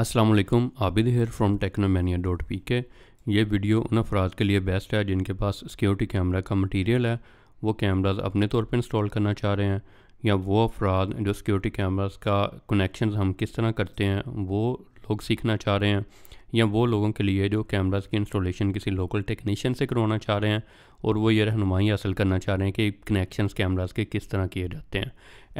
Aslam Abid here from Technomania dot P K ये video उन अफराद के लिए बेस्ट है जिनके पास सिक्योरिटी कैमरा का मटेरियल है वो कैमराज अपने तौर पर इंस्टॉल करना चाह रहे हैं या वो अफराद जो सिक्योरिटी कैमराज़ का कनेक्शन हम किस तरह करते हैं वो लोग सीखना चाह रहे हैं या वो लोगों के लिए जो कैमराज की इंस्टॉलेशन किसी लोकल टेक्नीशियन से करवाना चाह रहे हैं और वो ये रहनुमाई हासिल करना चाह रहे हैं कि कनेक्शन कैमराज के किस तरह किए जाते हैं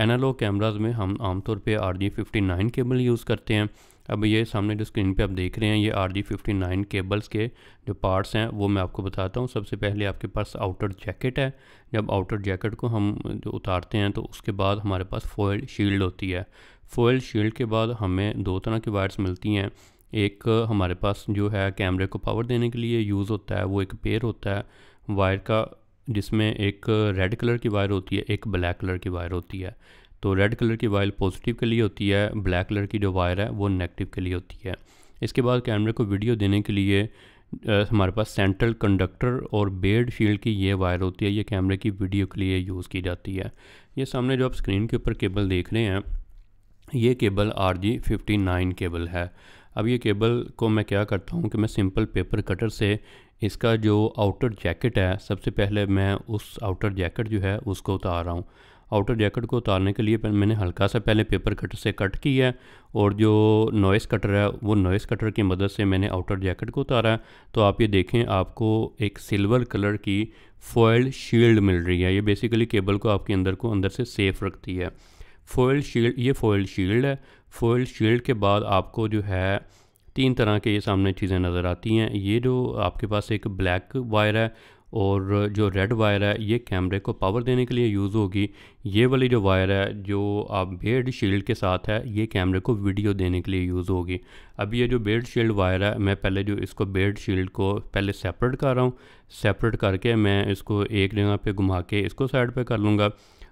एनालॉग कैमराज में हम आमतौर पर R G fifty nine cable use करते हैं अब ये सामने जो स्क्रीन पे आप देख रहे हैं ये R G fifty nine cables के जो पार्ट्स हैं वो मैं आपको बताता हूँ सबसे पहले आपके पास आउटर जैकेट है जब आउटर जैकेट को हम जो उतारते हैं तो उसके बाद हमारे पास फॉयल शील्ड होती है फॉयल शील्ड के बाद हमें दो तरह की वायर्स मिलती हैं एक हमारे पास जो है कैमरे को पावर देने के लिए यूज़ होता है वो एक पेयर होता है वायर का जिसमें एक रेड कलर की वायर होती है एक ब्लैक कलर की वायर होती है तो रेड कलर की वायर पॉजिटिव के लिए होती है ब्लैक कलर की जो वायर है वो नेगेटिव के लिए होती है इसके बाद कैमरे को वीडियो देने के लिए हमारे पास सेंट्रल कंडक्टर और बेड शील्ड की ये वायर होती है ये कैमरे की वीडियो के लिए यूज़ की जाती है ये सामने जो आप स्क्रीन के ऊपर केबल देख रहे हैं ये cable R G fifty nine cable है अब ये केबल को मैं क्या करता हूँ कि मैं सिंपल पेपर कटर से इसका जो आउटर जैकेट है सबसे पहले मैं उस आउटर जैकेट जो है उसको उतार रहा हूँ आउटर जैकेट को उतारने के लिए मैंने हल्का सा पहले पेपर कटर से कट किया है और जो नॉइस कटर है वो नॉइस कटर की मदद से मैंने आउटर जैकेट को उतारा है तो आप ये देखें आपको एक सिल्वर कलर की फॉयल शील्ड मिल रही है ये बेसिकली केबल को आपके अंदर को अंदर से सेफ़ रखती है फॉयल शील्ड ये फॉयल शील्ड है फॉयल शील्ड के बाद आपको जो है तीन तरह के ये सामने चीज़ें नज़र आती हैं ये जो आपके पास एक ब्लैक वायर है और जो रेड वायर है ये कैमरे को पावर देने के लिए यूज़ होगी ये वाली जो वायर है जो बेड शील्ड के साथ है ये कैमरे को वीडियो देने के लिए यूज़ होगी अब ये जो बेड शील्ड वायर है मैं पहले जो इसको बेड शील्ड को पहले सेपरेट कर रहा हूँ सेपरेट करके मैं इसको एक जगह पे घुमा के इसको साइड पे कर लूँगा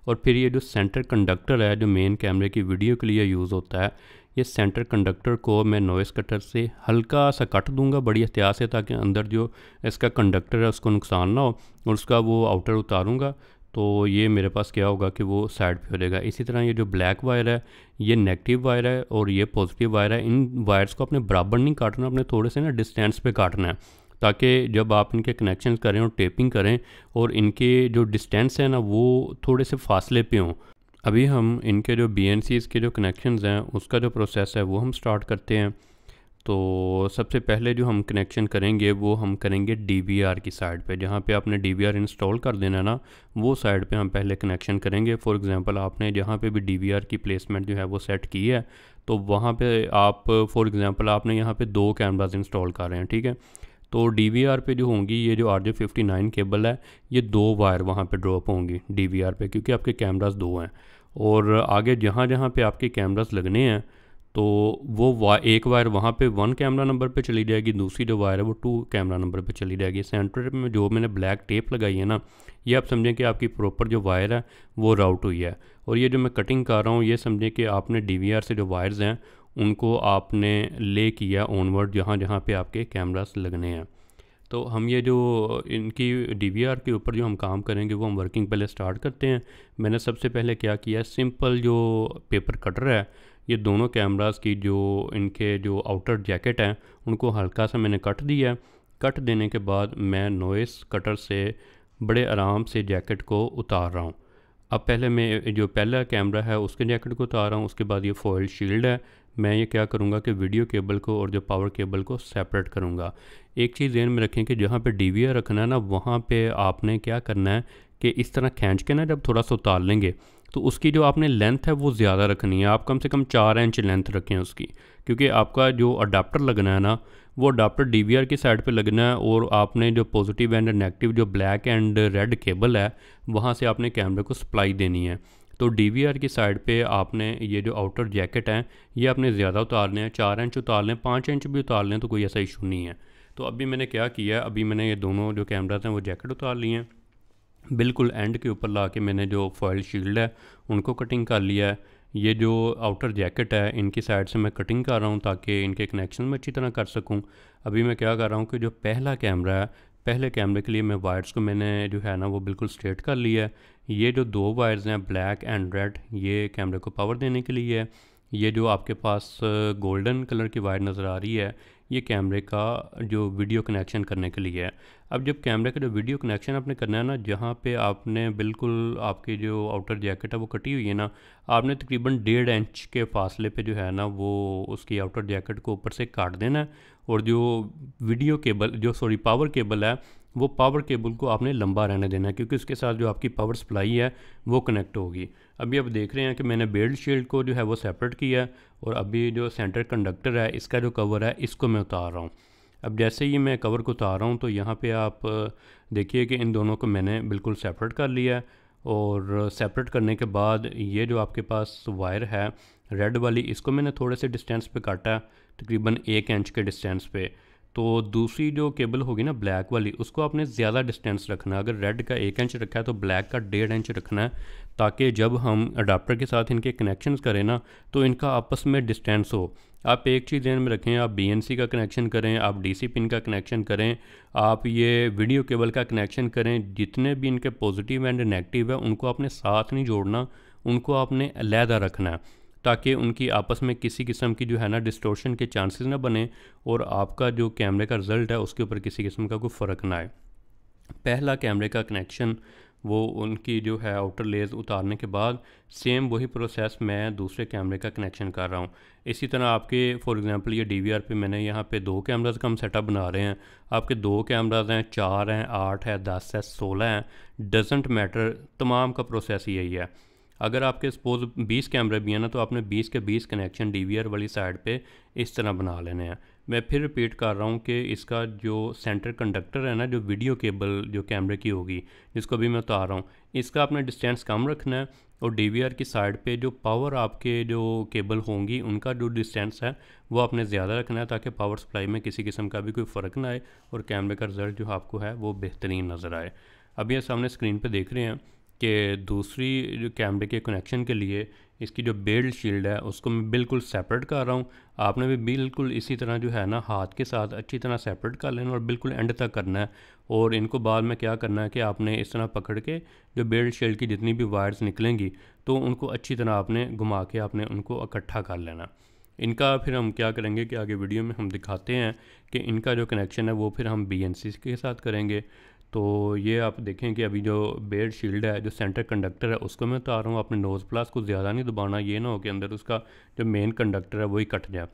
और फिर ये जो सेंटर कंडक्टर है जो मेन कैमरे की वीडियो के लिए यूज़ होता है ये सेंटर कंडक्टर को मैं नॉइस कटर से हल्का सा कट दूंगा बड़ी एहतियात से ताकि अंदर जो इसका कंडक्टर है उसको नुकसान ना हो और उसका वो आउटर उतारूंगा तो ये मेरे पास क्या होगा कि वो साइड पे हो जाएगा इसी तरह ये जो ब्लैक वायर है ये नेगेटिव वायर है और ये पॉजिटिव वायर है इन वायर्स को अपने बराबर नहीं काटना अपने थोड़े से ना डिस्टेंस पे काटना है ताकि जब आप इनके कनेक्शन करें और टेपिंग करें और इनके जो डिस्टेंस है ना वो थोड़े से फासले पे हों अभी हम इनके जो बी एन के जो कनेक्शंस हैं उसका जो प्रोसेस है वो हम स्टार्ट करते हैं तो सबसे पहले जो हम कनेक्शन करेंगे वो हम करेंगे डी की साइड पे जहाँ पे आपने डी इंस्टॉल कर देना ना वो साइड पे हम पहले कनेक्शन करेंगे फॉर एग्जांपल आपने जहाँ पे भी डी की प्लेसमेंट जो है वो सेट की है तो वहाँ पे आप फॉर एग्जांपल आपने यहाँ पे दो कैमराज इंस्टॉल कर रहे हैं ठीक है तो डी वी आर पे जो होंगी ये जो R J fifty nine cable है ये दो वायर वहाँ पर ड्रॉप होंगी डी वी आर पे क्योंकि आपके कैमराज दो हैं और आगे जहाँ जहाँ पे आपके कैमराज लगने हैं तो वो वा एक वायर वहाँ पे वन कैमरा नंबर पे चली जाएगी दूसरी जो वायर है वो टू कैमरा नंबर पे चली जाएगी सेंटर में जो मैंने ब्लैक टेप लगाई है ना ये आप समझें कि आपकी प्रॉपर जो वायर है वो राउट हुई है और ये जो मैं कटिंग कर रहा हूँ ये समझें कि आपने डी से जो वायर्स हैं उनको आपने ले किया ऑनवर्ड जहाँ जहाँ पे आपके कैमरास लगने हैं तो हम ये जो इनकी डी के ऊपर जो हम काम करेंगे वो हम वर्किंग पहले स्टार्ट करते हैं मैंने सबसे पहले क्या किया सिंपल जो पेपर कटर है ये दोनों कैमरास की जो इनके जो आउटर जैकेट हैं उनको हल्का सा मैंने कट दिया कट देने के बाद मैं नोइस कटर से बड़े आराम से जैकेट को उतार रहा हूँ अब पहले मैं जो पहला कैमरा है उसके जैकेट को उतार रहा हूँ उसके बाद ये फॉयल शील्ड है मैं ये क्या करूँगा कि वीडियो केबल को और जो पावर केबल को सेपरेट करूँगा एक चीज़ ध्यान में रखें कि जहाँ पे डी रखना है ना वहाँ पे आपने क्या करना है कि इस तरह खींच के ना जब थोड़ा सा उतार लेंगे तो उसकी जो आपने लेंथ है वो ज़्यादा रखनी है आप कम से कम चार इंच लेंथ रखें उसकी क्योंकि आपका जो अडाप्टर लगना है ना वो अडाप्टर डी की साइड पे लगना है और आपने जो पॉजिटिव एंड नेगेटिव जो ब्लैक एंड रेड केबल है वहाँ से आपने कैमरे को सप्लाई देनी है तो डी की साइड पे आपने ये जो आउटर जैकेट हैं ये आपने ज़्यादा उतारने हैं चार इंच उतार लें पाँच इंच भी उतार लें तो कोई ऐसा इशू नहीं है तो अभी मैंने क्या किया है अभी मैंने ये दोनों जो कैमराज हैं वो जैकेट उतार लिए हैं बिल्कुल एंड के ऊपर ला के मैंने जो फॉयल शील्ड है उनको कटिंग कर लिया है ये जो आउटर जैकेट है इनकी साइड से मैं कटिंग कर रहा हूँ ताकि इनके कनेक्शन में अच्छी तरह कर सकूँ अभी मैं क्या कर रहा हूँ कि जो पहला कैमरा है पहले कैमरे के लिए मैं वायर्स को मैंने जो है ना वो बिल्कुल स्ट्रेट कर लिया है ये जो दो वायर्स हैं ब्लैक एंड रेड ये कैमरे को पावर देने के लिए है ये जो आपके पास गोल्डन कलर की वायर नज़र आ रही है ये कैमरे का जो वीडियो कनेक्शन करने के लिए है अब जब कैमरे का जो वीडियो कनेक्शन आपने करना है ना जहाँ पे आपने बिल्कुल आपकी जो आउटर जैकेट है वो कटी हुई है ना आपने तकरीबन डेढ़ इंच के फासले पे जो है ना वो उसकी आउटर जैकेट को ऊपर से काट देना है और जो वीडियो केबल जो सॉरी पावर केबल है वो पावर केबल को आपने लंबा रहने देना है क्योंकि उसके साथ जो आपकी पावर सप्लाई है वो कनेक्ट होगी अभी आप देख रहे हैं कि मैंने बेल्ट शील्ड को जो है वो सेपरेट किया है और अभी जो सेंटर कंडक्टर है इसका जो कवर है इसको मैं उतार रहा हूँ अब जैसे ही मैं कवर को उतार रहा हूँ तो यहाँ पर आप देखिए कि इन दोनों को मैंने बिल्कुल सेपरेट कर लिया है और सेपरेट करने के बाद ये जो आपके पास वायर है रेड वाली इसको मैंने थोड़े से डिस्टेंस पे काटा तकरीबन एक इंच के डिस्टेंस पे तो दूसरी जो केबल होगी ना ब्लैक वाली उसको आपने ज़्यादा डिस्टेंस रखना है अगर रेड का एक इंच रखा है तो ब्लैक का डेढ़ इंच रखना है ताकि जब हम अडाप्टर के साथ इनके कनेक्शन करें ना तो इनका आपस में डिस्टेंस हो आप एक चीज़ ध्यान में रखें आप बी का कनेक्शन करें आप डी पिन का कनेक्शन करें आप ये वीडियो केबल का कनेक्शन करें जितने भी इनके पॉजिटिव एंड नेगेटिव है उनको आपने साथ नहीं जोड़ना उनको आपने अलहदा रखना है ताकि उनकी आपस में किसी किस्म की जो है ना डिस्टोर्शन के चांसेस ना बने और आपका जो कैमरे का रिज़ल्ट है उसके ऊपर किसी किस्म का कोई फ़र्क ना आए पहला कैमरे का कनेक्शन वो उनकी जो है आउटर लेयर्स उतारने के बाद सेम वही प्रोसेस मैं दूसरे कैमरे का कनेक्शन कर रहा हूँ इसी तरह आपके फॉर एग्जांपल ये डीवीआर पे मैंने यहाँ पे दो कैमराज का हम सेटअप बना रहे हैं आपके दो कैमराज हैं चार हैं आठ है दस है सोलह हैं डजेंट मैटर तमाम का प्रोसेस यही है अगर आपके सपोज 20 कैमरे भी हैं ना तो आपने 20 के 20 कनेक्शन डी वाली साइड पे इस तरह बना लेने हैं मैं फिर रिपीट कर रहा हूँ कि इसका जो सेंटर कंडक्टर है ना जो वीडियो केबल जो कैमरे की होगी जिसको भी मैं उतार रहा हूँ इसका आपने डिस्टेंस कम रखना है और डी की साइड पे जो पावर आपके जो केबल होंगी उनका जो डिस्टेंस है वो आपने ज़्यादा रखना है ताकि पावर सप्लाई में किसी किस्म का भी कोई फ़र्क ना आए और कैमरे का रिज़ल्ट जो आपको है वो बेहतरीन नज़र आए अभी ये सामने स्क्रीन पर देख रहे हैं कि दूसरी जो कैमरे के कनेक्शन के लिए इसकी जो बेल्ट शील्ड है उसको मैं बिल्कुल सेपरेट कर रहा हूँ आपने भी बिल्कुल इसी तरह जो है ना हाथ के साथ अच्छी तरह सेपरेट कर लेना और बिल्कुल एंड तक करना है और इनको बाद में क्या करना है कि आपने इस तरह पकड़ के जो बेल्ट शील्ड की जितनी भी वायर्स निकलेंगी तो उनको अच्छी तरह आपने घुमा के आपने उनको इकट्ठा कर लेना इनका फिर हम क्या करेंगे कि आगे वीडियो में हम दिखाते हैं कि इनका जो कनेक्शन है वो फिर हम बी के साथ करेंगे तो ये आप देखें कि अभी जो बेड शील्ड है जो सेंटर कंडक्टर है उसको मैं उतार रहा हूँ आपने नोज़ प्लास को ज़्यादा नहीं दबाना ये ना हो कि अंदर उसका जो मेन कंडक्टर है वही कट जाए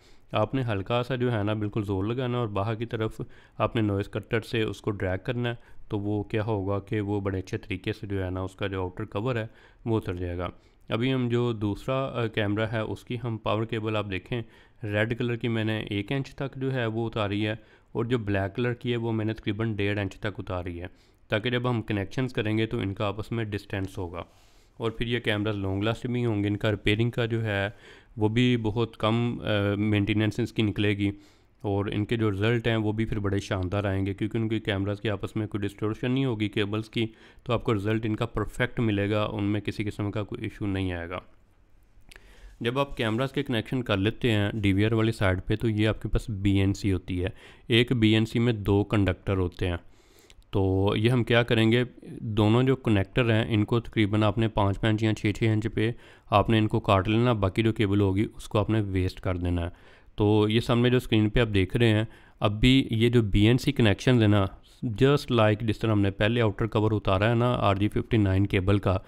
आपने हल्का सा जो है ना बिल्कुल ज़ोर लगाना और बाहर की तरफ आपने नोइस कटर से उसको ड्रैग करना है तो वो क्या होगा कि वो बड़े अच्छे तरीके से जो है ना उसका जो आउटर कवर है वो उतर जाएगा अभी हम जो दूसरा कैमरा है उसकी हम पावर केबल आप देखें रेड कलर की मैंने एक इंच तक जो है वो उतारी है और जो ब्लैक कलर की है वो मैंने तकरीबन डेढ़ इंच तक उतारी है ताकि जब हम कनेक्शंस करेंगे तो इनका आपस में डिस्टेंस होगा और फिर ये कैमराज लॉन्ग लास्ट भी होंगे इनका रिपेयरिंग का जो है वो भी बहुत कम मेंटेनेंस इसकी निकलेगी और इनके जो रिज़ल्ट हैं वो भी फिर बड़े शानदार आएंगे क्योंकि उनके कैमरास के आपस में कोई डिस्टोर्शन नहीं होगी केबल्स की तो आपको रिज़ल्ट इनका परफेक्ट मिलेगा उनमें किसी किस्म का कोई इशू नहीं आएगा जब आप कैमरास के कनेक्शन कर लेते हैं डी वाली साइड पे तो ये आपके पास बी होती है एक बी में दो कंडक्टर होते हैं तो ये हम क्या करेंगे दोनों जो कनेक्टर हैं इनको तकरीबन आपने पाँच पाँच या छः छः इंच पे आपने इनको काट लेना बाकी जो केबल होगी उसको आपने वेस्ट कर देना है तो ये सामने जो स्क्रीन पे आप देख रहे हैं अब भी ये जो बी एन सी कनेक्शन है ना जस्ट लाइक जिस तरह हमने पहले आउटर कवर उतारा है ना R G fifty nine cable का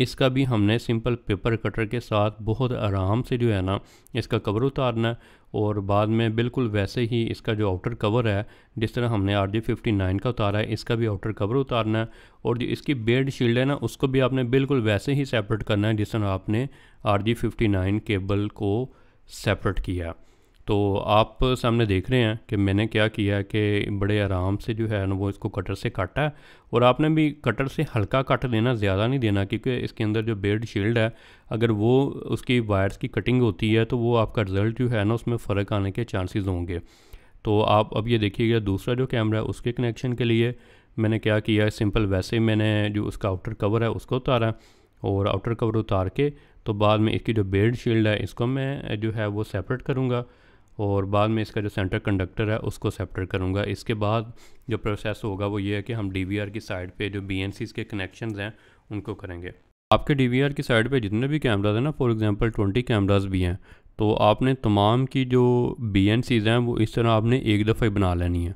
इसका भी हमने सिंपल पेपर कटर के साथ बहुत आराम से जो है ना इसका कवर उतारना है और बाद में बिल्कुल वैसे ही इसका जो आउटर कवर है जिस तरह हमने आर जी फिफ्टी नाइन का उतारा है इसका भी आउटर कवर उतारना है और जो इसकी बेड शील्ड है ना उसको भी आपने बिल्कुल वैसे ही सेपरेट करना है जिस तरह आपने R G fifty nine cable को सेपरेट किया है तो आप सामने देख रहे हैं कि मैंने क्या किया कि बड़े आराम से जो है ना वो इसको कटर से काटा है और आपने भी कटर से हल्का काट देना ज़्यादा नहीं देना क्योंकि इसके अंदर जो बेड शील्ड है अगर वो उसकी वायर्स की कटिंग होती है तो वो आपका रिज़ल्ट जो है ना उसमें फ़र्क आने के चांसेस होंगे तो आप अब ये देखिएगा दूसरा जो कैमरा है उसके कनेक्शन के लिए मैंने क्या किया सिंपल वैसे मैंने जो उसका आउटर कवर है उसको उतारा और आउटर कवर उतार के तो बाद में इसकी जो बेड शील्ड है इसको मैं जो है वो सेपरेट करूँगा और बाद में इसका जो सेंटर कंडक्टर है उसको सेप्टर करूँगा इसके बाद जो प्रोसेस होगा वो ये है कि हम डी की साइड पर जो बी के कनेक्शन हैं उनको करेंगे आपके डी की साइड पे जितने भी कैमराज हैं ना फॉर एग्जांपल 20 कैमराज भी हैं तो आपने तमाम की जो बी हैं वो इस तरह आपने एक दफ़ा ही बना लेनी है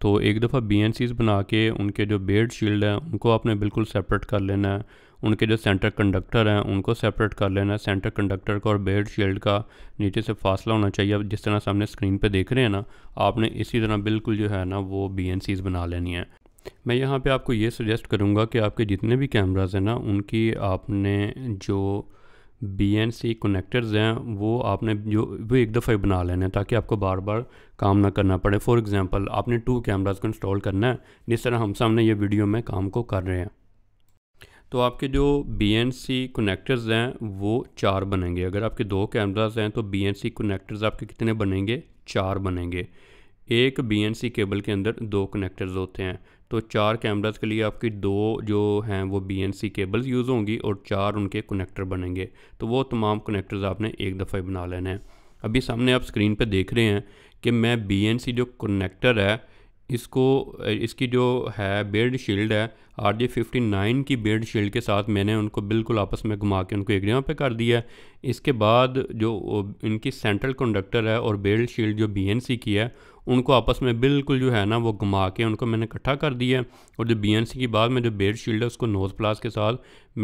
तो एक दफ़ा बी बना के उनके जो बेड शील्ड हैं उनको आपने बिल्कुल सेपरेट कर लेना है उनके जो सेंटर कंडक्टर हैं उनको सेपरेट कर लेना है सेंटर कंडक्टर का और बेड शील्ड का नीचे से फासला होना चाहिए अब जिस तरह सामने स्क्रीन पे देख रहे हैं ना आपने इसी तरह बिल्कुल जो है ना वो बी बना लेनी है मैं यहाँ पे आपको ये सजेस्ट करूँगा कि आपके जितने भी कैमराज हैं ना उनकी आपने जो बी एन सी कनेक्टर्स हैं वो आपने जो वो एक दफ़ा ही बना लेने हैं ताकि आपको बार बार काम ना करना पड़े फॉर एग्ज़ाम्पल आपने टू कैमराज को इंस्टॉल करना है जिस तरह हम सामने ये वीडियो में काम को कर रहे हैं तो आपके जो बी एन सी कनेक्टर्स हैं वो चार बनेंगे अगर आपके दो कैमराज हैं तो बी एन सी कनेक्टर्स आपके कितने बनेंगे चार बनेंगे एक बी एन सी केबल के अंदर दो कनेक्टर्स होते हैं तो चार कैमराज के लिए आपकी दो जो हैं वो B N C cables use होंगी और चार उनके कनेक्टर बनेंगे तो वो तमाम कनेक्टर्स आपने एक दफ़ा ही बना लेने हैं अभी सामने आप स्क्रीन पर देख रहे हैं कि मैं बी एन सी जो कनेक्टर है इसको इसकी जो है बेड शील्ड है आर जे फिफ्टी नाइन की बेड शील्ड के साथ मैंने उनको बिल्कुल आपस में घुमा के उनको एक जगह पे कर दिया इसके बाद जो इनकी सेंट्रल कंडक्टर है और बेड शील्ड जो बी एन सी की है उनको आपस में बिल्कुल जो है ना वो घुमा के उनको मैंने इकट्ठा कर दिया और जो बी की बाद में जो बेड शील्ड है उसको नोज़ प्लास के साथ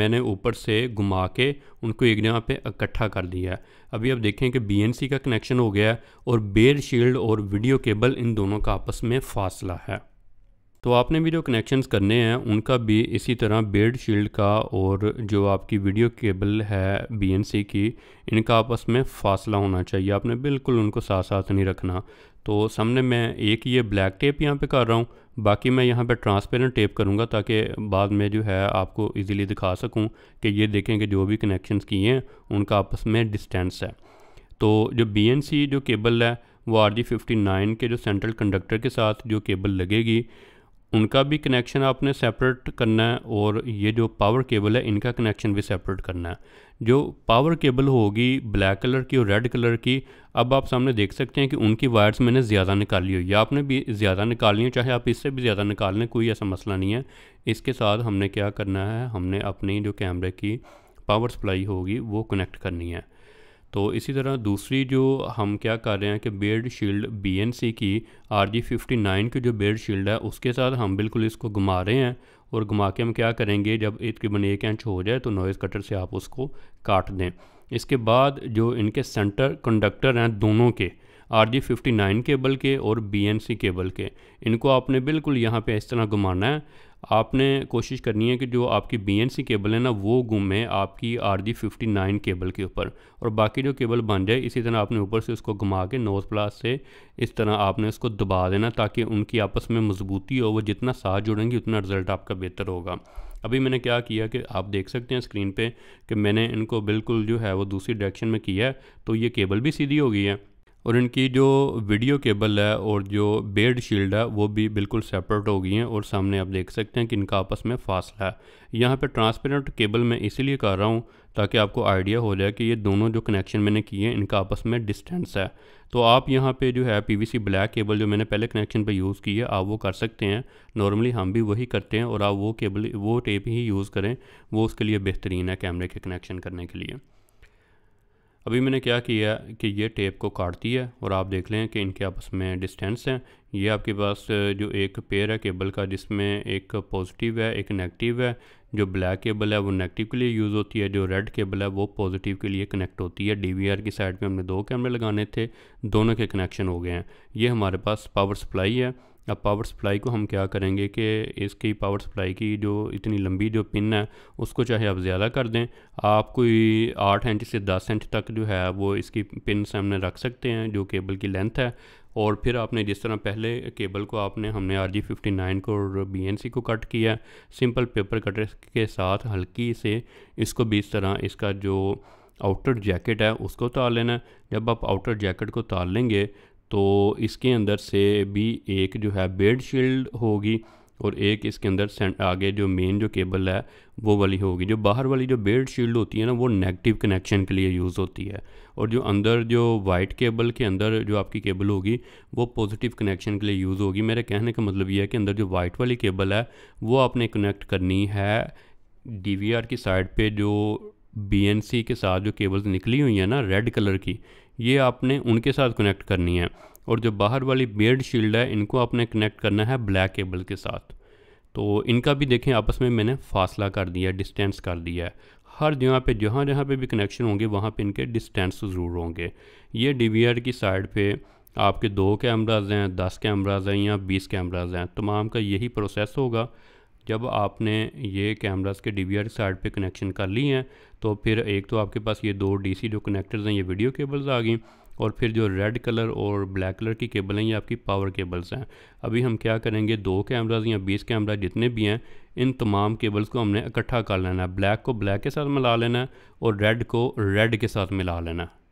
मैंने ऊपर से घुमा के उनको एक जगह पे इकट्ठा कर दिया है अभी आप देखें कि बी का कनेक्शन हो गया है और बेड शील्ड और वीडियो केबल इन दोनों का आपस में फासला है तो आपने भी जो कनेक्शंस करने हैं उनका भी इसी तरह बेड शील्ड का और जो आपकी वीडियो केबल है बीएनसी की इनका आपस में फासला होना चाहिए आपने बिल्कुल उनको साथ साथ नहीं रखना तो सामने मैं एक ये ब्लैक टेप यहाँ पे कर रहा हूँ बाकी मैं यहाँ पे ट्रांसपेरेंट टेप करूँगा ताकि बाद में जो है आपको इजीली दिखा सकूँ कि ये देखें कि जो भी कनेक्शन किए हैं उनका आपस में डिस्टेंस है तो जो बी जो केबल है वो आर जी फिफ्टी नाइन के जो सेंट्रल कंडक्टर के साथ जो केबल लगेगी उनका भी कनेक्शन आपने सेपरेट करना है और ये जो पावर केबल है इनका कनेक्शन भी सेपरेट करना है जो पावर केबल होगी ब्लैक कलर की और रेड कलर की अब आप सामने देख सकते हैं कि उनकी वायर्स मैंने ज़्यादा निकाली हुई या आपने भी ज़्यादा निकालनी हो चाहे आप इससे भी ज़्यादा निकाल लें कोई ऐसा मसला नहीं है इसके साथ हमने क्या करना है हमने अपनी जो कैमरे की पावर सप्लाई होगी वो कनेक्ट करनी है तो इसी तरह दूसरी जो हम क्या कर रहे हैं कि बेड शील्ड बी की आर जी फिफ्टी नाइन की जो बेड शील्ड है उसके साथ हम बिल्कुल इसको घुमा रहे हैं और घुमा के हम क्या करेंगे जब तकरीबन एक इंच हो जाए तो नॉइज़ कटर से आप उसको काट दें इसके बाद जो इनके सेंटर कंडक्टर हैं दोनों के R G fifty nine cable के और बी एन सी केबल के इनको आपने बिल्कुल यहाँ पे इस तरह घुमाना है आपने कोशिश करनी है कि जो आपकी बी केबल है ना वो घूमे आपकी R D fifty nine cable के ऊपर और बाकी जो केबल बन जाए इसी तरह आपने ऊपर से उसको घुमा के नोज प्लास से इस तरह आपने उसको दबा देना ताकि उनकी आपस में मजबूती हो वो जितना साथ जुड़ेंगी उतना रिज़ल्ट आपका बेहतर होगा अभी मैंने क्या किया कि आप देख सकते हैं स्क्रीन पे कि मैंने इनको बिल्कुल जो है वो दूसरी डायरेक्शन में किया है तो ये केबल भी सीधी हो गई है और इनकी जो वीडियो केबल है और जो बेड शील्ड है वो भी बिल्कुल सेपरेट हो गई हैं और सामने आप देख सकते हैं कि इनका आपस में फासला है यहाँ पे ट्रांसपेरेंट केबल मैं इसीलिए कर रहा हूँ ताकि आपको आइडिया हो जाए कि ये दोनों जो कनेक्शन मैंने किए हैं इनका आपस में डिस्टेंस है तो आप यहाँ पे जो है पीवीसी ब्लैक केबल जो मैंने पहले कनेक्शन पर यूज़ की है आप वो कर सकते हैं नॉर्मली हम भी वही करते हैं और आप वो केबल वो टेप ही यूज़ करें वो उसके लिए बेहतरीन है कैमरे के कनेक्शन करने के लिए अभी मैंने क्या किया कि ये टेप को काटती है और आप देख लें कि इनके आपस में डिस्टेंस है ये आपके पास जो एक पेयर है केबल का जिसमें एक पॉजिटिव है एक नेगेटिव है जो ब्लैक केबल है वो नेगेटिव के लिए यूज़ होती है जो रेड केबल है वो पॉजिटिव के लिए कनेक्ट होती है डीवीआर की साइड पे हमने दो कैमरे लगाने थे दोनों के कनेक्शन हो गए हैं ये हमारे पास पावर सप्लाई है अब पावर सप्लाई को हम क्या करेंगे कि इसकी पावर सप्लाई की जो इतनी लंबी जो पिन है उसको चाहे आप ज़्यादा कर दें आप कोई आठ इंच से दस इंच तक जो है वो इसकी पिन सामने रख सकते हैं जो केबल की लेंथ है और फिर आपने जिस तरह पहले केबल को आपने हमने आर जी फिफ्टी नाइन को और बी एन सी को कट किया सिंपल पेपर कटर के साथ हल्की से इसको भी इस तरह इसका जो आउटर जैकेट है उसको तार लेना है जब आप आउटर जैकेट को तार लेंगे तो इसके अंदर से भी एक जो है बेड शील्ड होगी और एक इसके अंदर आगे जो मेन जो केबल है वो वाली होगी जो बाहर वाली जो बेड शील्ड होती है ना वो नेगेटिव कनेक्शन के लिए यूज़ होती है और जो अंदर जो वाइट केबल के अंदर जो आपकी केबल होगी वो पॉजिटिव कनेक्शन के लिए यूज़ होगी मेरे कहने का मतलब ये है कि अंदर जो वाइट वाली केबल है वो आपने कनेक्ट करनी है डी की साइड पर जो बी के साथ जो केबल्स निकली हुई हैं ना रेड कलर की ये आपने उनके साथ कनेक्ट करनी है और जो बाहर वाली बेड शील्ड है इनको आपने कनेक्ट करना है ब्लैक केबल के साथ तो इनका भी देखें आपस में मैंने फासला कर दिया है डिस्टेंस कर दिया है हर जगह पे जहाँ जहाँ पे भी कनेक्शन होंगे वहाँ पे इनके डिस्टेंस ज़रूर होंगे ये डी की साइड पे आपके दो कैमराज हैं दस कैमराज हैं या बीस कैमराज हैं तमाम का यही प्रोसेस होगा जब आपने ये कैमरास के डी साइड पे कनेक्शन कर ली हैं तो फिर एक तो आपके पास ये दो डीसी जो कनेक्टर्स हैं ये वीडियो केबल्स आ गई और फिर जो रेड कलर और ब्लैक कलर की केबल हैं ये आपकी पावर केबल्स हैं अभी हम क्या करेंगे दो कैमराज या बीस कैमरा जितने भी हैं इन तमाम केबल्स को हमने इकट्ठा कर लेना है ब्लैक को ब्लैक के साथ मिला लेना है और रेड को रेड के साथ मिला लेना है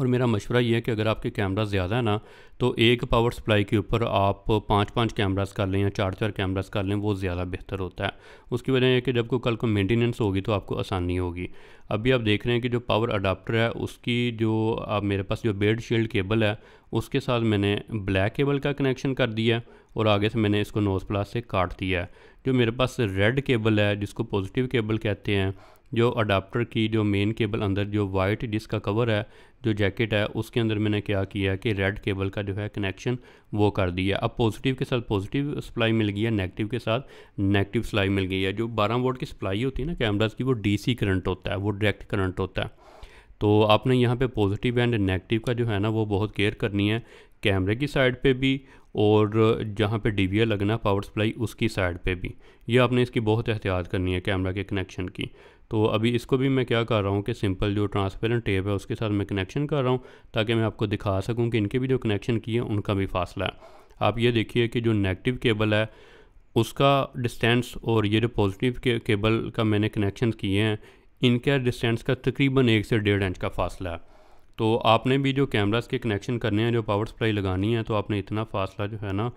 और मेरा मशवरा ये है कि अगर आपके कैमरा ज़्यादा है ना तो एक पावर सप्लाई के ऊपर आप पाँच पाँच कैमरास कर लें या चार चार कैमरास कर लें वो ज़्यादा बेहतर होता है उसकी वजह यह कि जब को कल को मेंटेनेंस होगी तो आपको आसानी होगी अभी आप देख रहे हैं कि जो पावर अडाप्टर है उसकी जो आप मेरे पास जो बेड शील्ड केबल है उसके साथ मैंने ब्लैक केबल का कनेक्शन कर दिया है और आगे से मैंने इसको नोज़ प्लास से काट दिया है जो मेरे पास रेड केबल है जिसको पॉजिटिव केबल कहते हैं जो अडाप्टर की जो मेन केबल अंदर जो वाइट जिसका कवर है जो जैकेट है उसके अंदर मैंने क्या किया कि रेड केबल का जो है कनेक्शन वो कर दिया अब पॉजिटिव के साथ पॉजिटिव सप्लाई मिल गई है नेगेटिव के साथ नेगेटिव सप्लाई मिल गई है जो 12 वोल्ट की सप्लाई होती है ना कैमराज की वो डीसी करंट होता है वो डायरेक्ट करंट होता है तो आपने यहाँ पे पॉजिटिव एंड नेगेटिव का जो है ना वो बहुत केयर करनी है कैमरे की साइड पर भी और जहाँ पर डी लगना पावर सप्लाई उसकी साइड पर भी यह आपने इसकी बहुत एहतियात करनी है कैमरा के कनेक्शन की तो अभी इसको भी मैं क्या कर रहा हूँ कि सिंपल जो ट्रांसपेरेंट टेप है उसके साथ मैं कनेक्शन कर रहा हूँ ताकि मैं आपको दिखा सकूँ कि इनके भी जो कनेक्शन किए हैं उनका भी फासला है आप ये देखिए कि जो नेगेटिव केबल है उसका डिस्टेंस और ये जो पॉजिटिव के, केबल का मैंने कनेक्शन किए हैं इनका डिस्टेंस का तकरीबन एक से डेढ़ इंच का फासला है तो आपने भी जो कैमरास के कनेक्शन करने हैं जो पावर सप्लाई लगानी है तो आपने इतना फासला जो है ना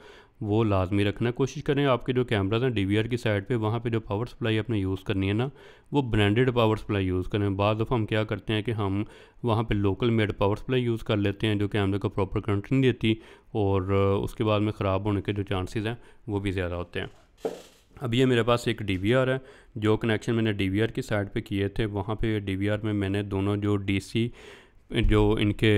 वो लाजमी रखना कोशिश करें आपके जो कैमराज हैं डी की साइड पे वहाँ पे जो पावर सप्लाई अपने यूज़ करनी है ना वो ब्रांडेड पावर सप्लाई यूज़ करें बाद दफ़ा हम क्या करते हैं कि हम वहाँ पे local made power supply use कर लेते हैं जो कैमरे को प्रॉपर करंट नहीं देती और उसके बाद में ख़राब होने के जो चांसेज़ हैं वो भी ज़्यादा होते हैं अब ये मेरे पास एक डी है जो कनेक्शन मैंने डी की साइड पर किए थे वहाँ पर डी में मैंने दोनों जो डी जो इनके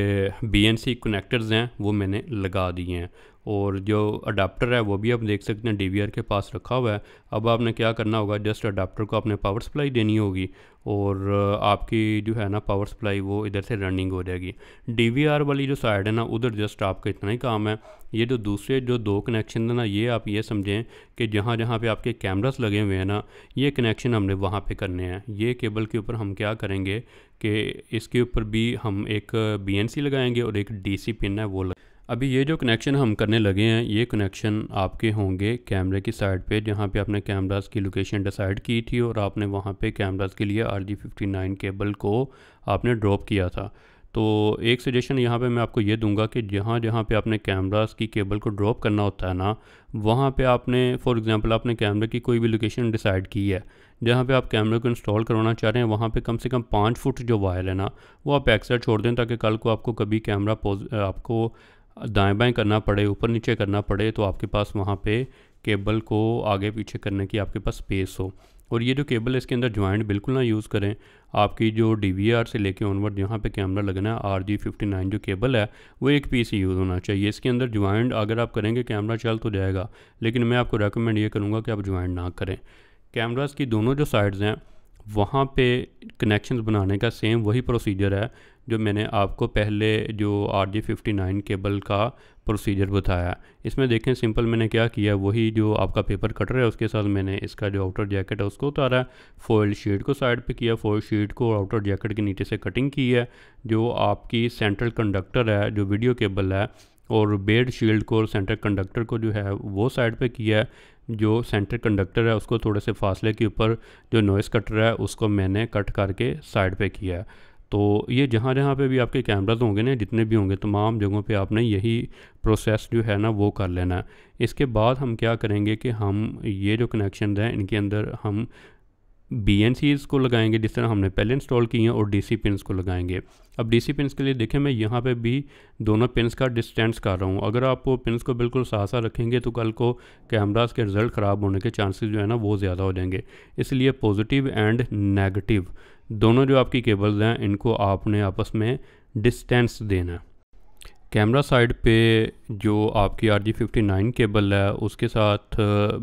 बी कनेक्टर्स हैं वो मैंने लगा दिए हैं और जो अडाप्टर है वो भी आप देख सकते हैं डी के पास रखा हुआ है अब आपने क्या करना होगा जस्ट अडाप्टर को आपने पावर सप्लाई देनी होगी और आपकी जो है ना पावर सप्लाई वो इधर से रनिंग हो जाएगी डी वाली जो साइड है ना उधर जस्ट आपका इतना ही काम है ये जो दूसरे जो दो कनेक्शन है ना ये आप ये समझें कि जहाँ जहाँ पे आपके कैमरास लगे हुए हैं ना ये कनेक्शन हमने वहाँ पे करने हैं ये केबल के ऊपर हम क्या करेंगे कि इसके ऊपर भी हम एक बी लगाएंगे और एक डी पिन है वो लगा अभी ये जो कनेक्शन हम करने लगे हैं ये कनेक्शन आपके होंगे कैमरे की साइड पे जहाँ पे आपने कैमरास की लोकेशन डिसाइड की थी और आपने वहाँ पे कैमरास के लिए R G fifty nine cable को आपने ड्रॉप किया था तो एक सजेशन यहाँ पे मैं आपको ये दूंगा कि जहाँ जहाँ पे आपने कैमरास की केबल को ड्रॉप करना होता है ना वहाँ पे आपने फॉर एग्जांपल आपने कैमरे की कोई भी लोकेशन डिसाइड की है जहाँ पे आप कैमरे को इंस्टॉल करवाना चाह रहे हैं वहाँ पे कम से कम पाँच फुट जो वायर है ना वो आप एक्स्ट्रा छोड़ दें ताकि कल को आपको कभी कैमरा आपको दाएं बाएं करना पड़े ऊपर नीचे करना पड़े तो आपके पास वहाँ पे केबल को आगे पीछे करने की आपके पास स्पेस हो और ये जो केबल है इसके अंदर ज्वाइंट बिल्कुल ना यूज़ करें आपकी जो डी से लेके ऑनवर्ड यहाँ पे कैमरा लगना है आर जी जो केबल है वो एक पीस ही यूज़ होना चाहिए इसके अंदर ज्वाइंट अगर आप करेंगे कैमरा चल तो जाएगा लेकिन मैं आपको रेकमेंड ये करूँगा कि आप ज्वाइंट ना करें कैमराज की दोनों जो साइड्स हैं वहाँ पे कनेक्शन बनाने का सेम वही प्रोसीजर है जो मैंने आपको पहले जो R G fifty nine cable का प्रोसीजर बताया इसमें देखें सिंपल मैंने क्या किया वही जो आपका पेपर कट रहा है उसके साथ मैंने इसका जो आउटर जैकेट है उसको उतारा फोइल शीट को साइड पे किया फोइल शीट को आउटर जैकेट के नीचे से कटिंग की है जो आपकी सेंट्रल कंडक्टर है जो वीडियो केबल है और बेड शील्ड को और सेंटर कंडक्टर को जो है वो साइड पे किया है जो सेंटर कंडक्टर है उसको थोड़े से फासले के ऊपर जो नॉइस कटर है उसको मैंने कट करके साइड पे किया है तो ये जहाँ जहाँ पे भी आपके कैमराज होंगे ना जितने भी होंगे तमाम जगहों पे आपने यही प्रोसेस जो है ना वो कर लेना है इसके बाद हम क्या करेंगे कि हम ये जो कनेक्शन हैं इनके अंदर हम बी एन सीज़ को लगाएंगे जिस तरह हमने पहले इंस्टॉल की हैं और डी सी पिन को लगाएंगे अब डी सी पिन के लिए देखें मैं यहाँ पे भी दोनों पिन का डिस्टेंस कर रहा हूँ अगर आप वो पिन को बिल्कुल सासा रखेंगे तो कल को कैमराज के रिज़ल्ट ख़राब होने के चांसेस जो है ना वो ज़्यादा हो जाएंगे इसलिए पॉजिटिव एंड नेगेटिव दोनों जो आपकी केबल्स हैं इनको आपने आपस में डिस्टेंस देना है कैमरा साइड पे जो आपकी R G fifty nine cable है उसके साथ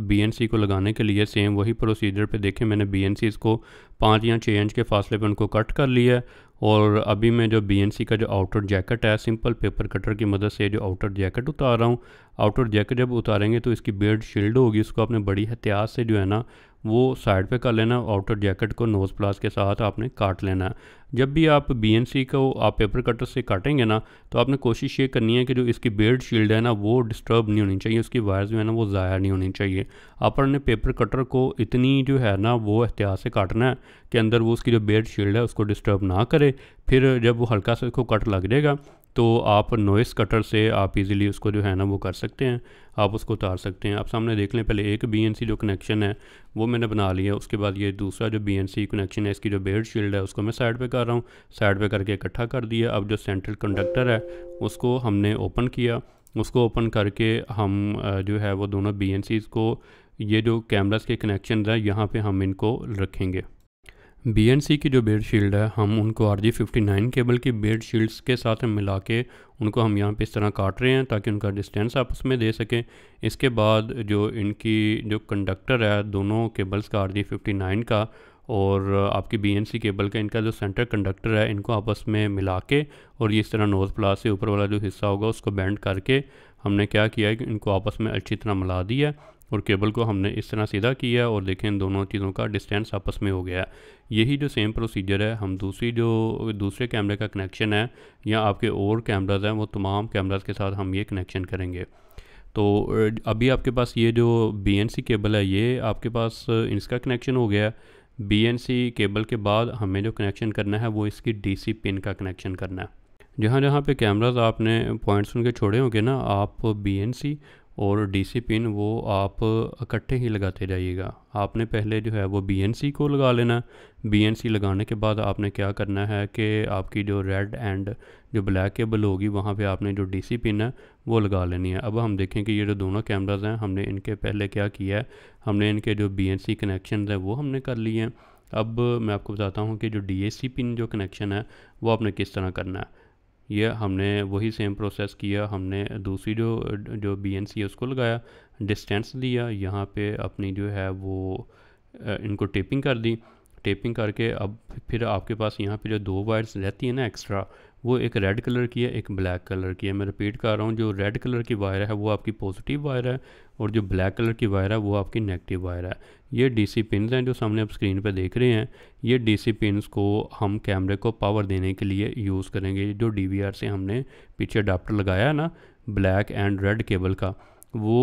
बी एन सी को लगाने के लिए सेम वही प्रोसीजर पे देखें मैंने बी एन सी इसको पाँच या छः इंच के फासले पे उनको कट कर लिया है और अभी मैं जो बी एन सी का जो आउटर जैकेट है सिंपल पेपर कटर की मदद से जो आउटर जैकेट उतार रहा हूँ आउटर जैकेट जब उतारेंगे तो इसकी बेड शील्ड होगी उसको आपने बड़ी एहतियात से जो है ना वो साइड पे कर लेना आउटर जैकेट को नोज़ प्लास के साथ आपने काट लेना है जब भी आप बी को आप पेपर कटर से काटेंगे ना तो आपने कोशिश ये करनी है कि जो इसकी बेल्ट शील्ड है ना वो डिस्टर्ब नहीं होनी चाहिए उसकी वायर्स जो है ना वो ज़ाया नहीं होनी चाहिए आपने पेपर कटर को इतनी जो है ना वो एहतियात से काटना है कि अंदर वो उसकी जो बेल्ट शील्ड है उसको डिस्टर्ब ना करे फिर जब वो हल्का सा उसको कट लग जाएगा तो आप नॉइस कटर से आप इजीली उसको जो है ना वो कर सकते हैं आप उसको उतार सकते हैं आप सामने देख लें पहले एक बीएनसी जो कनेक्शन है वो मैंने बना लिया उसके बाद ये दूसरा जो बीएनसी कनेक्शन है इसकी जो बेड शील्ड है उसको मैं साइड पे कर रहा हूँ साइड पे करके इकट्ठा कर दिया अब जो सेंट्रल कंडक्टर है उसको हमने ओपन किया उसको ओपन करके हम जो है वो दोनों बी को ये जो कैमराज़ के कनेक्शन है यहाँ पर हम इनको रखेंगे बी की जो बेड शील्ड है हम उनको R G fifty nine cable की बेड शील्ड्स के साथ मिला के उनको हम यहाँ पे इस तरह काट रहे हैं ताकि उनका डिस्टेंस आपस में दे सकें इसके बाद जो इनकी जो कंडक्टर है दोनों केबल्स का आर जी फिफ्टी नाइन का और आपकी बी केबल का इनका जो सेंटर कंडक्टर है इनको आपस में मिला के और ये इस तरह नोज़ प्लास से ऊपर वाला जो हिस्सा होगा उसको बैंड करके हमने क्या किया है कि इनको आपस में अच्छी तरह मिला दिया है और केबल को हमने इस तरह सीधा किया और देखें इन दोनों चीज़ों का डिस्टेंस आपस में हो गया यही जो सेम प्रोसीजर है हम दूसरी जो दूसरे कैमरे का कनेक्शन है या आपके और कैमराज हैं वो तमाम कैमराज के साथ हम ये कनेक्शन करेंगे तो अभी आपके पास ये जो बी केबल है ये आपके पास इसका कनेक्शन हो गया बी केबल के बाद हमें जो कनेक्शन करना है वो इसकी सी पिन का कनेक्शन करना है जहाँ जहाँ पे कैमराज आपने पॉइंट्स उनके छोड़े होंगे ना आप बी और डी सी पिन वो आप इकट्ठे ही लगाते जाइएगा आपने पहले जो है वो बी एन सी को लगा लेना बी एन सी लगाने के बाद आपने क्या करना है कि आपकी जो रेड एंड जो ब्लैक केबल होगी वहाँ पे आपने जो डी सी पिन है वो लगा लेनी है अब हम देखें कि ये जो दोनों कैमराज हैं हमने इनके पहले क्या किया है हमने इनके जो बी एन सी कनेक्शन हैं वो हमने कर लिए हैं अब मैं आपको बताता हूँ कि जो डी ए सी पिन जो कनेक्शन है वो आपने किस तरह करना है यह हमने वही सेम प्रोसेस किया हमने दूसरी जो जो बी एन सी है उसको लगाया डिस्टेंस दिया यहाँ पे अपनी जो है वो इनको टेपिंग कर दी टेपिंग करके अब फिर आपके पास यहाँ पे जो दो वायर्स रहती है ना एक्स्ट्रा वो एक रेड कलर की है एक ब्लैक कलर की है मैं रिपीट कर रहा हूँ जो रेड कलर की वायर है वो आपकी पॉजिटिव वायर है और जो ब्लैक कलर की वायर है वो आपकी नेगेटिव वायर है ये डीसी पिन हैं जो सामने आप स्क्रीन पर देख रहे हैं ये डीसी पिन्स को हम कैमरे को पावर देने के लिए यूज़ करेंगे जो डी से हमने पीछे अडाप्टर लगाया है ना ब्लैक एंड रेड केबल का वो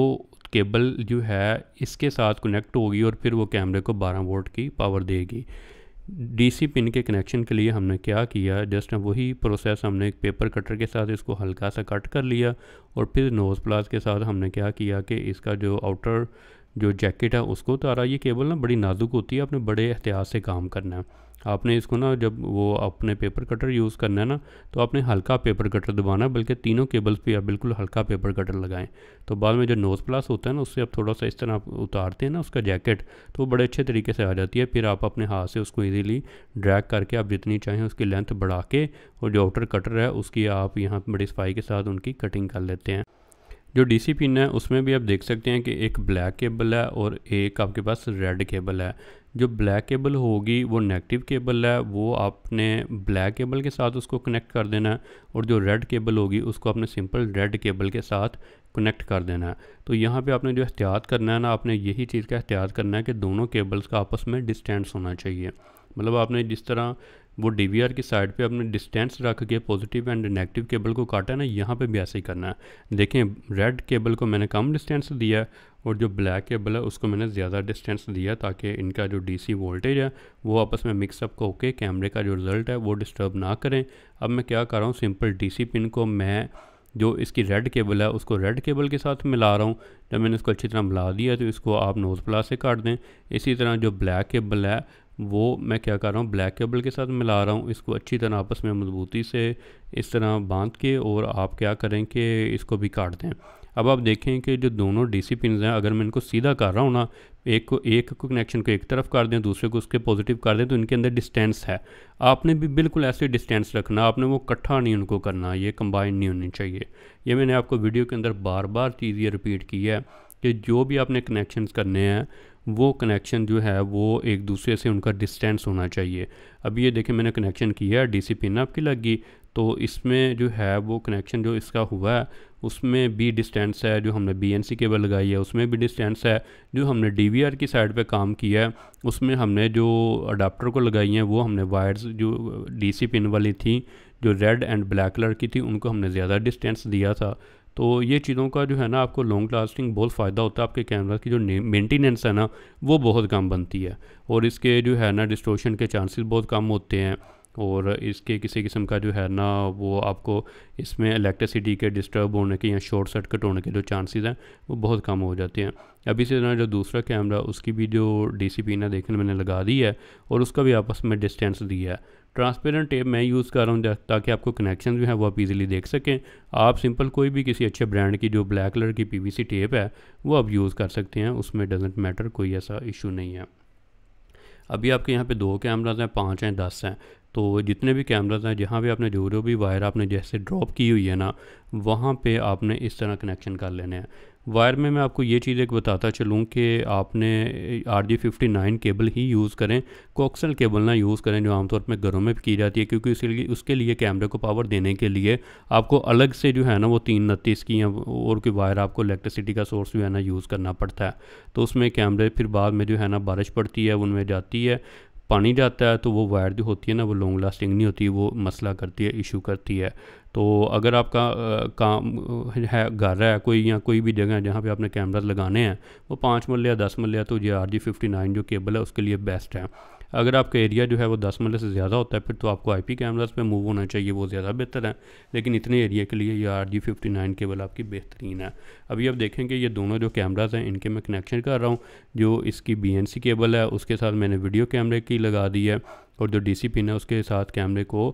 केबल जो है इसके साथ कनेक्ट होगी और फिर वो कैमरे को बारह वोट की पावर देगी डीसी पिन के कनेक्शन के लिए हमने क्या किया जस्ट वही प्रोसेस हमने एक पेपर कटर के साथ इसको हल्का सा कट कर लिया और फिर नोज़ प्लास के साथ हमने क्या किया कि इसका जो आउटर जो जैकेट है उसको उतारा ये केबल ना बड़ी नाजुक होती है आपने बड़े एहतियात से काम करना है आपने इसको ना जब वो अपने पेपर कटर यूज़ करना है ना तो आपने हल्का पेपर कटर दबाना बल्कि तीनों केबल्स पे आप बिल्कुल हल्का पेपर कटर लगाएं तो बाद में जो नोज़ प्लास होता है ना उससे आप थोड़ा सा इस तरह आप उतारते हैं ना उसका जैकेट तो बड़े अच्छे तरीके से आ जाती है फिर आप अपने हाथ से उसको ईजिली ड्रैक करके आप जितनी चाहें उसकी लेंथ बढ़ा के और जो आउटर कटर है उसकी आप यहाँ बड़ी सफाई के साथ उनकी कटिंग कर लेते हैं जो डी सी पिन है उसमें भी आप देख सकते हैं कि एक ब्लैक केबल है और एक आपके पास रेड केबल है जो ब्लैक केबल होगी वो नेगेटिव केबल है वो आपने ब्लैक केबल के साथ उसको कनेक्ट कर देना है और जो रेड केबल होगी उसको आपने सिंपल रेड केबल के साथ कनेक्ट कर देना है तो यहाँ पे आपने जो एहतियात करना है ना आपने यही चीज़ का एहतियात करना है कि दोनों केबल्स का आपस में डिस्टेंस होना चाहिए मतलब आपने जिस तरह वो डी की साइड पे अपने डिस्टेंस रख के पॉजिटिव एंड नेगेटिव केबल को काटा है ना यहाँ पे भी ऐसे ही करना है देखें रेड केबल को मैंने कम डिस्टेंस दिया और जो ब्लैक केबल है उसको मैंने ज़्यादा डिस्टेंस दिया ताकि इनका जो डीसी वोल्टेज है वो आपस में मिक्सअप होकर कैमरे का जो रिज़ल्ट है वो डिस्टर्ब ना करें अब मैं क्या कर रहा हूँ सिंपल डीसी पिन को मैं जो इसकी रेड केबल है उसको रेड केबल के साथ मिला रहा हूँ जब मैंने इसको अच्छी तरह मिला दिया तो इसको आप नोज़ प्ला से काट दें इसी तरह जो ब्लैक केबल है वो मैं क्या कर रहा हूँ ब्लैक केबल के साथ मिला रहा हूँ इसको अच्छी तरह आपस में मजबूती से इस तरह बांध के और आप क्या करें कि इसको भी काट दें अब आप देखें कि जो दोनों डी सी पिन हैं अगर मैं इनको सीधा कर रहा हूँ ना एक को एक को कनेक्शन को एक तरफ कर दें दूसरे को उसके पॉजिटिव कर दें तो इनके अंदर डिस्टेंस है आपने भी बिल्कुल ऐसे डिस्टेंस रखना आपने वो इकट्ठा नहीं उनको करना ये कंबाइन नहीं होनी चाहिए ये मैंने आपको वीडियो के अंदर बार बार चीज़ ये रिपीट की है कि जो भी आपने कनेक्शन करने हैं वो कनेक्शन जो है वो एक दूसरे से उनका डिस्टेंस होना चाहिए अब ये देखें मैंने कनेक्शन किया है डीसी पिन आपकी लग गई तो इसमें जो है वो कनेक्शन जो इसका हुआ है उसमें भी डिस्टेंस है जो हमने बी एन सी केबल लगाई है उसमें भी डिस्टेंस है जो हमने डी वी आर की साइड पे काम किया है उसमें हमने जो अडाप्टर को लगाई हैं वो हमने वायर्स जो डी सी पिन वाली थी जो रेड एंड ब्लैक कलर की थी उनको हमने ज़्यादा डिस्टेंस दिया था तो ये चीज़ों का जो है ना आपको लॉन्ग लास्टिंग बहुत फ़ायदा होता है आपके कैमरा की जो मेंटेनेंस है ना वो बहुत कम बनती है और इसके जो है ना डिस्टोशन के चांसेस बहुत कम होते हैं और इसके किसी किस्म का जो है ना वो आपको इसमें इलेक्ट्रिसिटी के डिस्टर्ब होने के या शॉर्ट सर्किट होने के जो चांसेस हैं वो बहुत कम हो जाते हैं अभी इसी तरह जो दूसरा कैमरा उसकी भी जो डी सी ना देखने मैंने लगा दी है और उसका भी आपस में डिस्टेंस दिया है ट्रांसपेरेंट टेप मैं यूज़ कर रहा हूँ ताकि आपको कनेक्शन जो है वो आप ईज़िली देख सकें आप सिंपल कोई भी किसी अच्छे ब्रांड की जो ब्लैक कलर की पीवीसी टेप है वो आप यूज़ कर सकते हैं उसमें डजेंट मैटर कोई ऐसा इशू नहीं है अभी आपके यहाँ पे दो कैमराज हैं पाँच हैं दस हैं तो जितने भी कैमराज हैं जहाँ भी आपने जो जो भी वायर आपने जैसे ड्रॉप की हुई है ना वहाँ पे आपने इस तरह कनेक्शन कर लेने हैं वायर में मैं आपको ये चीज़ एक बताता चलूँ कि आपने R G fifty nine cable ही यूज़ करें कोक्सल केबल ना यूज़ करें जो आमतौर पर घरों में की जाती है क्योंकि इसलिए उसके लिए कैमरे को पावर देने के लिए आपको अलग से जो है ना वो तीन नतीस की और की वायर आपको इलेक्ट्रिसिटी का सोर्स जो है ना यूज़ करना पड़ता है तो उसमें कैमरे फिर बाद में जो है ना बारिश पड़ती है उनमें जाती है पानी जाता है तो वो वायर जो होती है ना वो लॉन्ग लास्टिंग नहीं होती वो मसला करती है इशू करती है तो अगर आपका आ, काम है घर है कोई या कोई भी जगह है जहाँ पे आपने कैमराज लगाने हैं वो पाँच मल्ले या दस मल्ले तो जे आर जी फिफ्टी नाइन जो केबल है उसके लिए बेस्ट है अगर आपका एरिया जो है वो दस मरल से ज़्यादा होता है फिर तो आपको आई पी कैमराज पर मूव होना चाहिए वो ज़्यादा बेहतर है लेकिन इतने एरिया के लिए ये R G fifty nine cable आपकी बेहतरीन है अभी आप देखेंगे ये दोनों जो कैमराज हैं इनके मैं कनेक्शन कर रहा हूँ जो इसकी बी एन सी केबल है उसके साथ मैंने वीडियो कैमरे की लगा दी है और जो डी सी पिन है उसके साथ कैमरे को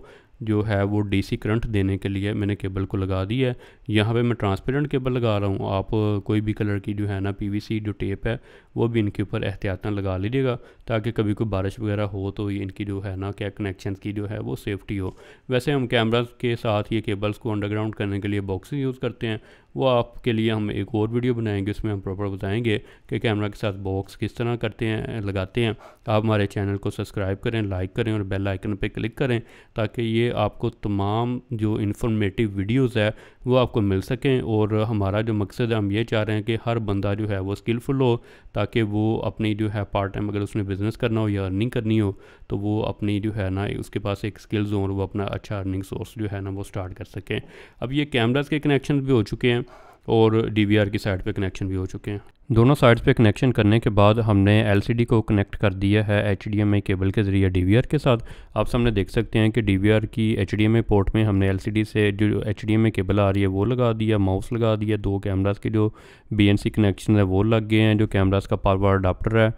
जो है वो डीसी करंट देने के लिए मैंने केबल को लगा दी है यहाँ पे मैं ट्रांसपेरेंट केबल लगा रहा हूँ आप कोई भी कलर की जो है ना पीवीसी जो टेप है वो भी इनके ऊपर एहतियातन लगा लीजिएगा ताकि कभी कोई बारिश वगैरह हो तो ये इनकी जो है ना क्या कनेक्शन की जो है वो सेफ्टी हो वैसे हम कैमराज के साथ ये केबल्स को अंडरग्राउंड करने के लिए बॉक्स यूज़ करते हैं वो आपके लिए हम एक और वीडियो बनाएंगे उसमें हम प्रॉपर बताएंगे कि कैमरा के साथ बॉक्स किस तरह करते हैं लगाते हैं आप हमारे चैनल को सब्सक्राइब करें लाइक करें और बेल आइकन पर क्लिक करें ताकि ये आपको तमाम जो इन्फॉर्मेटिव वीडियोज़ है वो आपको मिल सकें और हमारा जो मकसद है हम ये चाह रहे हैं कि हर बंदा जो है वो स्किलफुल हो ताकि वो अपनी जो है पार्ट टाइम अगर उसने बिज़नेस करना हो या अर्निंग करनी हो तो वो अपनी जो है ना उसके पास एक स्किल्स हो और वो अपना अच्छा अर्निंग सोर्स जो है ना वो स्टार्ट कर सकें अब ये कैमराज के कनेक्शन भी हो चुके हैं और डी की साइड पे कनेक्शन भी हो चुके हैं दोनों साइड्स पे कनेक्शन करने के बाद हमने एलसीडी को कनेक्ट कर दिया है एचडीएमआई केबल के ज़रिए डीवीआर के साथ आप सामने देख सकते हैं कि डीवीआर की एचडीएमआई पोर्ट में हमने एलसीडी से जो एचडीएमआई केबल आ रही है वो लगा दिया माउस लगा दिया दो कैमरास के जो बीएनसी कनेक्शन है वो लग गए हैं जो कैमरास का पावर अडाप्टर है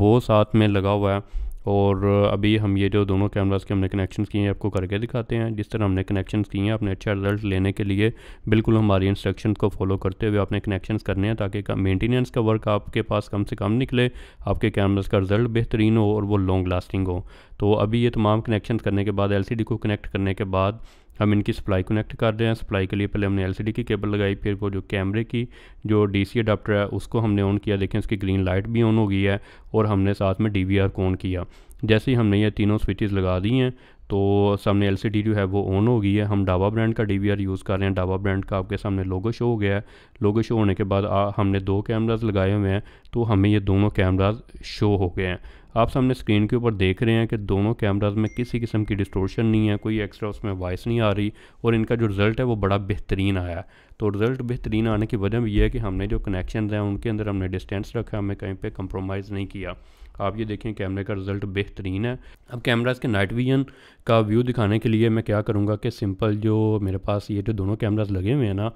वो साथ में लगा हुआ है और अभी हम ये जो दोनों कैमरास के हमने कनेक्शन किए हैं आपको करके दिखाते हैं जिस तरह हमने कनेक्शन किए हैं अपने अच्छा रिजल्ट लेने के लिए बिल्कुल हमारी इंस्ट्रक्शन को फॉलो करते हुए आपने कनेक्शन करने हैं ताकि मेंटेनेंस का वर्क आपके पास कम से कम निकले आपके कैमराज़ का रिजल्ट बेहतरीन हो और वो लॉन्ग लास्टिंग हो तो अभी ये तमाम कनेक्शन करने के बाद एल को कनेक्ट करने के बाद हम इनकी सप्लाई कनेक्ट कर रहे हैं सप्लाई के लिए पहले हमने एलसीडी की केबल लगाई फिर वो जो कैमरे की जो डीसी अडाप्टर है उसको हमने ऑन किया देखें इसकी ग्रीन लाइट भी ऑन हो गई है और हमने साथ में डीवीआर को ऑन किया जैसे ही हमने ये तीनों स्विचेस लगा दी हैं तो सामने एलसीडी जो है वो ऑन हो गई है हम डाबा ब्रांड का डी यूज़ कर रहे हैं डाबा ब्रांड का आपके सामने लोगो शो हो गया है लोगो शो होने के बाद आ, हमने दो कैमराज लगाए हुए हैं तो हमें ये दोनों कैमराज शो हो गए हैं आप सामने स्क्रीन के ऊपर देख रहे हैं कि दोनों कैमराज में किसी किस्म की डिस्टोर्शन नहीं है कोई एक्स्ट्रा उसमें वॉइस नहीं आ रही और इनका जो रिज़ल्ट है वो बड़ा बेहतरीन आया है तो रिज़ल्ट बेहतरीन आने की वजह यह है कि हमने जो कनेक्शन हैं उनके अंदर हमने डिस्टेंस रखा हमें कहीं पर कंप्रोमाइज़ नहीं किया आप ये देखें कैमरे का रिज़ल्ट बेहतरीन है अब कैमराज के नाइट विजन का व्यू दिखाने के लिए मैं क्या करूँगा कि सिंपल जो मेरे पास ये जो दोनों कैमराज लगे हुए हैं ना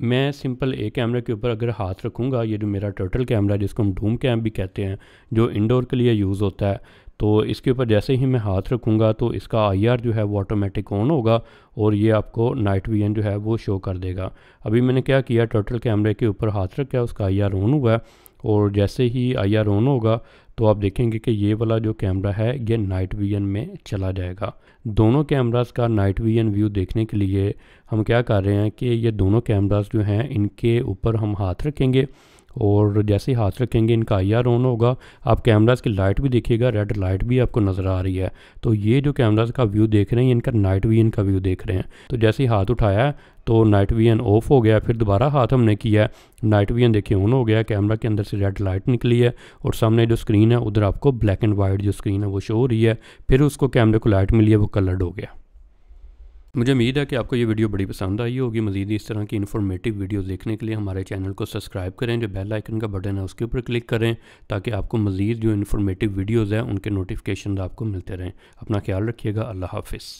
मैं सिंपल ए कैमरे के ऊपर अगर हाथ रखूँगा ये जो मेरा टर्टल कैमरा है जिसको हम डूम कैम भी कहते हैं जो इंडोर के लिए यूज़ होता है तो इसके ऊपर जैसे ही मैं हाथ रखूँगा तो इसका आईआर जो है वो ऑटोमेटिक ऑन होगा और ये आपको नाइट विजन जो है वो शो कर देगा अभी मैंने क्या किया टोटल कैमरे के ऊपर हाथ रखा उसका आई ऑन हुआ है और जैसे ही आई आर ऑन होगा तो आप देखेंगे कि ये वाला जो कैमरा है ये नाइट विजन में चला जाएगा दोनों कैमरास का नाइट विजन व्यू देखने के लिए हम क्या कर रहे हैं कि ये दोनों कैमरास जो हैं इनके ऊपर हम हाथ रखेंगे और जैसे ही हाथ रखेंगे इनका आई आर ऑन होगा आप कैमराज की लाइट भी देखिएगा रेड लाइट भी आपको नज़र आ रही है तो ये जो कैमराज का व्यू देख रहे हैं इनका नाइट वी का व्यू देख रहे हैं तो जैसे ही हाथ उठाया तो नाइट विजन ऑफ हो गया फिर दोबारा हाथ हमने किया नाइट विजन देखिए ऑन हो गया कैमरा के अंदर से रेड लाइट निकली है और सामने जो स्क्रीन है उधर आपको ब्लैक एंड वाइट जो स्क्रीन है वो शो हो रही है फिर उसको कैमरे को लाइट मिली है वो कलर्ड हो गया मुझे उम्मीद है कि आपको ये वीडियो बड़ी पसंद आई होगी मजीद इस तरह की इन्फॉर्मेटिव वीडियो देखने के लिए हमारे चैनल को सब्सक्राइब करें जो बेल आइकन का बटन है उसके ऊपर क्लिक करें ताकि आपको मजीद जो इन्फॉर्मेटिव वीडियोज़ हैं उनके नोटिफिकेशन आपको मिलते रहें अपना ख्याल रखिएगा अल्लाह हाफिज़